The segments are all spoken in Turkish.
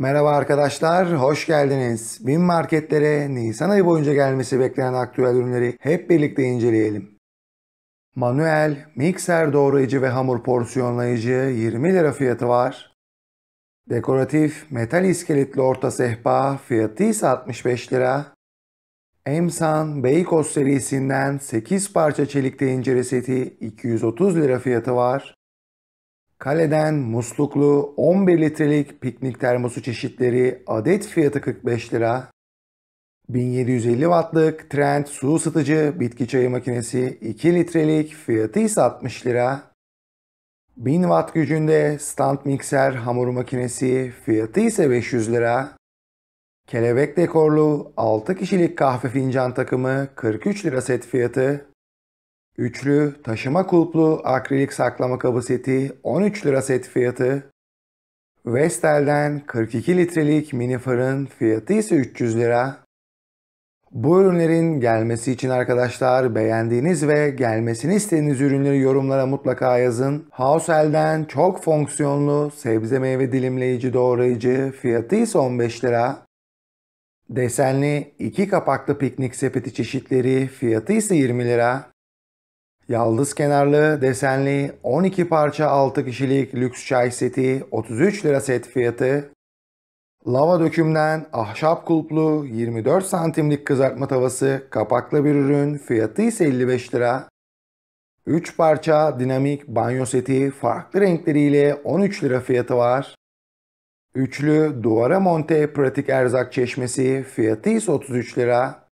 Merhaba arkadaşlar, hoş geldiniz. Bin marketlere Nisan ayı boyunca gelmesi beklenen aktüel ürünleri hep birlikte inceleyelim. Manuel mikser doğrayıcı ve hamur porsiyonlayıcı 20 lira fiyatı var. Dekoratif metal iskeletli orta sehpa fiyatı ise 65 lira. Emsan Beykoz serisinden 8 parça çelik tencere seti 230 lira fiyatı var. Kaleden musluklu 11 litrelik piknik termosu çeşitleri adet fiyatı 45 lira. 1750 wattlık Trend su ısıtıcı bitki çayı makinesi 2 litrelik fiyatı ise 60 lira. 1000 watt gücünde stand mikser hamur makinesi fiyatı ise 500 lira. Kelebek dekorlu 6 kişilik kahve fincan takımı 43 lira set fiyatı. Üçlü taşıma kulplu akrilik saklama kabı seti 13 lira set fiyatı. Vestel'den 42 litrelik mini fırın fiyatı ise 300 lira. Bu ürünlerin gelmesi için arkadaşlar beğendiğiniz ve gelmesini istediğiniz ürünleri yorumlara mutlaka yazın. Hausel'den çok fonksiyonlu sebze meyve dilimleyici doğrayıcı fiyatı ise 15 lira. Desenli iki kapaklı piknik sepeti çeşitleri fiyatı ise 20 lira. Yaldız kenarlı desenli 12 parça 6 kişilik lüks çay seti 33 lira set fiyatı. Lava dökümden ahşap kulplu 24 santimlik kızartma tavası kapaklı bir ürün fiyatı ise 55 lira. 3 parça dinamik banyo seti farklı renkleriyle 13 lira fiyatı var. Üçlü duvara monte pratik erzak çeşmesi fiyatı ise 33 lira.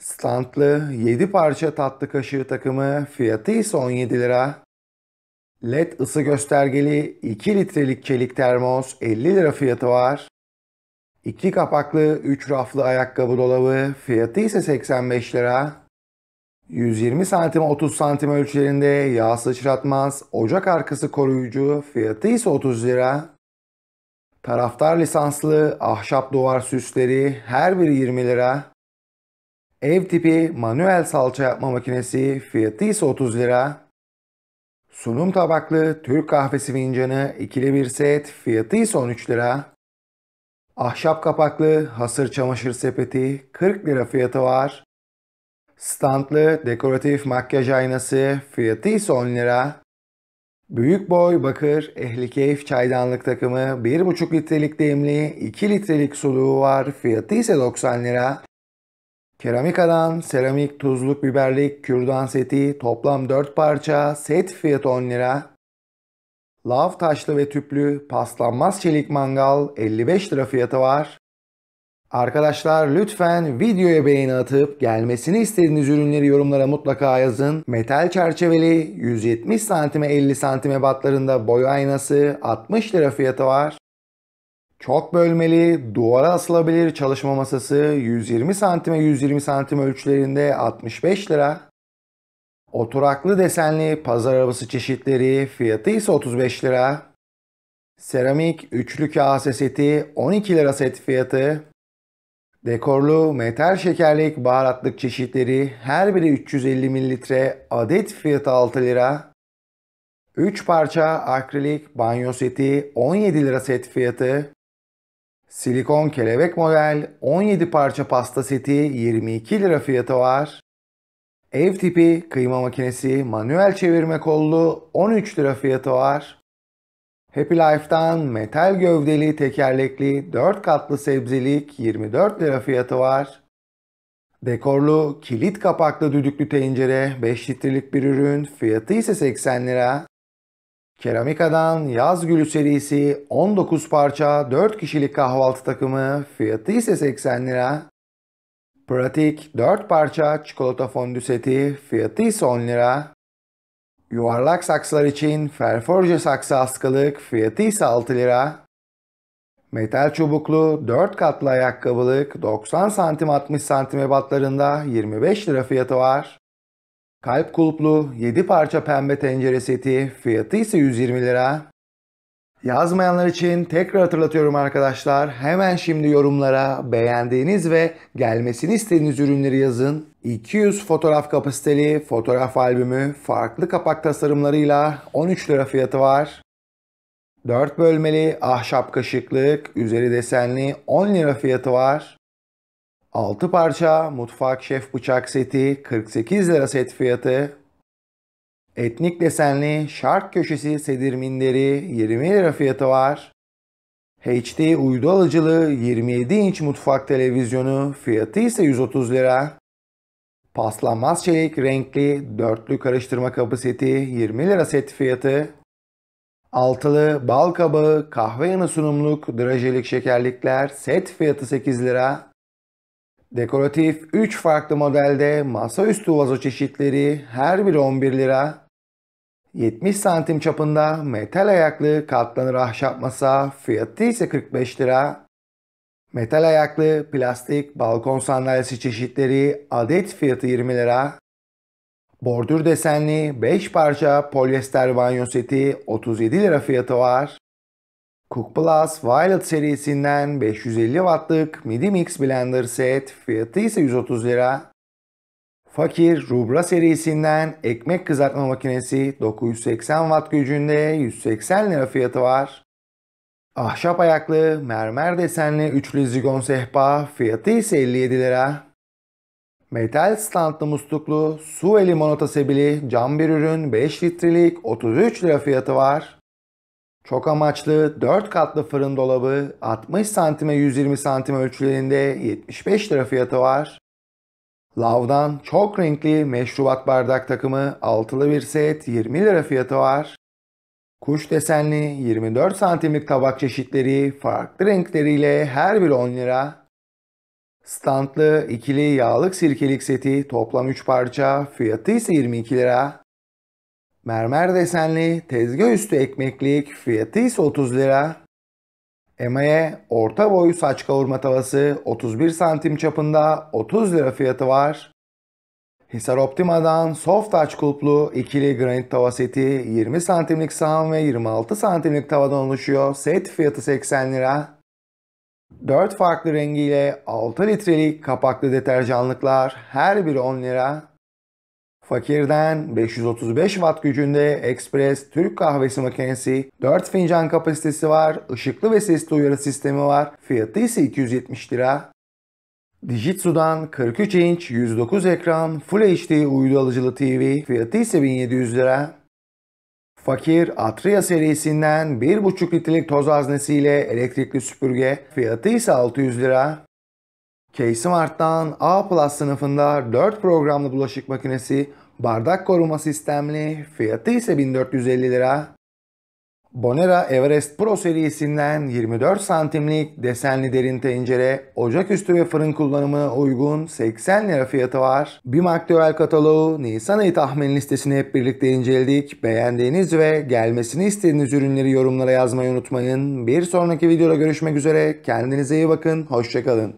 Stantlı 7 parça tatlı kaşığı takımı fiyatı ise 17 lira. LED ısı göstergeli 2 litrelik çelik termos 50 lira fiyatı var. 2 kapaklı 3 raflı ayakkabı dolabı fiyatı ise 85 lira. 120 santim 30 santim ölçülerinde yağ sıçratmaz ocak arkası koruyucu fiyatı ise 30 lira. Taraftar lisanslı ahşap duvar süsleri her biri 20 lira. Ev tipi manuel salça yapma makinesi fiyatı ise 30 lira. Sunum tabaklı Türk kahvesi fincanı ikili bir set fiyatı ise 13 lira. Ahşap kapaklı hasır çamaşır sepeti 40 lira fiyatı var. Standlı dekoratif makyaj aynası fiyatı ise 10 lira. Büyük boy bakır ehli keyif çaydanlık takımı 1,5 litrelik demli 2 litrelik suluğu var fiyatı ise 90 lira. Keramikadan seramik, tuzluk, biberlik, kürdan seti toplam 4 parça set fiyatı 10 lira. Lav taşlı ve tüplü paslanmaz çelik mangal 55 lira fiyatı var. Arkadaşlar lütfen videoya beğeni atıp gelmesini istediğiniz ürünleri yorumlara mutlaka yazın. Metal çerçeveli 170 santime 50 santime batlarında boy aynası 60 lira fiyatı var. Çok bölmeli, duvara asılabilir çalışma masası 120 santime 120 santim ölçülerinde 65 lira. Oturaklı desenli pazar arabası çeşitleri fiyatı ise 35 lira. Seramik üçlü kase seti 12 lira set fiyatı. Dekorlu metal şekerlik baharatlık çeşitleri her biri 350 mililitre adet fiyatı 6 lira. 3 parça akrilik banyo seti 17 lira set fiyatı. Silikon kelebek model 17 parça pasta seti 22 lira fiyatı var. Ev tipi kıyma makinesi manuel çevirme kollu 13 lira fiyatı var. Happy Life'dan metal gövdeli tekerlekli 4 katlı sebzelik 24 lira fiyatı var. Dekorlu kilit kapaklı düdüklü tencere 5 litrelik bir ürün fiyatı ise 80 lira. Keramika'dan Yaz Gülü serisi 19 parça 4 kişilik kahvaltı takımı fiyatı ise 80 lira. Pratik 4 parça çikolata fondü seti fiyatı ise 10 lira. Yuvarlak saksılar için ferforje saksı askılık fiyatı ise 6 lira. Metal çubuklu 4 katlı ayakkabılık 90 santim 60 santim ebatlarında 25 lira fiyatı var. Kalp kulplu 7 parça pembe tencere seti fiyatı ise 120 lira. Yazmayanlar için tekrar hatırlatıyorum arkadaşlar. Hemen şimdi yorumlara beğendiğiniz ve gelmesini istediğiniz ürünleri yazın. 200 fotoğraf kapasiteli fotoğraf albümü farklı kapak tasarımlarıyla 13 lira fiyatı var. 4 bölmeli ahşap kaşıklık üzeri desenli 10 lira fiyatı var. 6 parça mutfak şef bıçak seti 48 lira set fiyatı. Etnik desenli şark köşesi sedirminleri, 20 lira fiyatı var. HD uydu alıcılı 27 inç mutfak televizyonu fiyatı ise 130 lira. Paslanmaz çelik renkli dörtlü karıştırma kabı seti 20 lira set fiyatı. Altılı bal kabağı kahve yanı sunumluk drajelik şekerlikler set fiyatı 8 lira. Dekoratif 3 farklı modelde masaüstü vazo çeşitleri her biri 11 lira. 70 santim çapında metal ayaklı katlanır ahşap masa fiyatı ise 45 lira. Metal ayaklı plastik balkon sandalyesi çeşitleri adet fiyatı 20 lira. Bordür desenli 5 parça polyester banyo seti 37 lira fiyatı var. Cook Plus Violet serisinden 550 wattlık midi mix blender set fiyatı ise 130 lira. Fakir Rubra serisinden ekmek kızartma makinesi 980 watt gücünde 180 lira fiyatı var. Ahşap ayaklı mermer desenli üçlü zigon sehpa fiyatı ise 57 lira. Metal standlı musluklu su ve limonata sebili cam bir ürün 5 litrelik 33 lira fiyatı var. Çok amaçlı 4 katlı fırın dolabı 60 santime 120 santim ölçülerinde 75 lira fiyatı var. Lav'dan çok renkli meşrubat bardak takımı 6'lı bir set 20 lira fiyatı var. Kuş desenli 24 santimlik tabak çeşitleri farklı renkleriyle her biri 10 lira. Standlı ikili yağlık sirkelik seti toplam 3 parça fiyatı ise 22 lira. Mermer desenli tezgah üstü ekmeklik fiyatı ise 30 lira. Emaye orta boy saç kavurma tavası 31 santim çapında 30 lira fiyatı var. Hisar Optima'dan soft touch kulplu ikili granit tava seti 20 santimlik sahan ve 26 santimlik tavadan oluşuyor. Set fiyatı 80 lira. 4 farklı rengiyle 6 litrelik kapaklı deterjanlıklar her biri 10 lira. Fakirden 535 watt gücünde Express Türk kahvesi makinesi, 4 fincan kapasitesi var, ışıklı ve sesli uyarı sistemi var. Fiyatı ise 270 lira. Dijitsu'dan 43 inç 109 ekran Full HD uydu alıcılı TV fiyatı ise 1700 lira. Fakir Atria serisinden 1,5 litrelik toz haznesiyle elektrikli süpürge fiyatı ise 600 lira. K-Smart'tan A Plus sınıfında 4 programlı bulaşık makinesi Bardak koruma sistemli, fiyatı ise 1450 lira. Bonera Everest Pro serisinden 24 santimlik desenli derin tencere, ocaküstü ve fırın kullanımına uygun 80 lira fiyatı var. BİM Aktüel kataloğu Nisan ayı tahmin listesini hep birlikte inceledik. Beğendiğiniz ve gelmesini istediğiniz ürünleri yorumlara yazmayı unutmayın. Bir sonraki videoda görüşmek üzere. Kendinize iyi bakın. Hoşçakalın.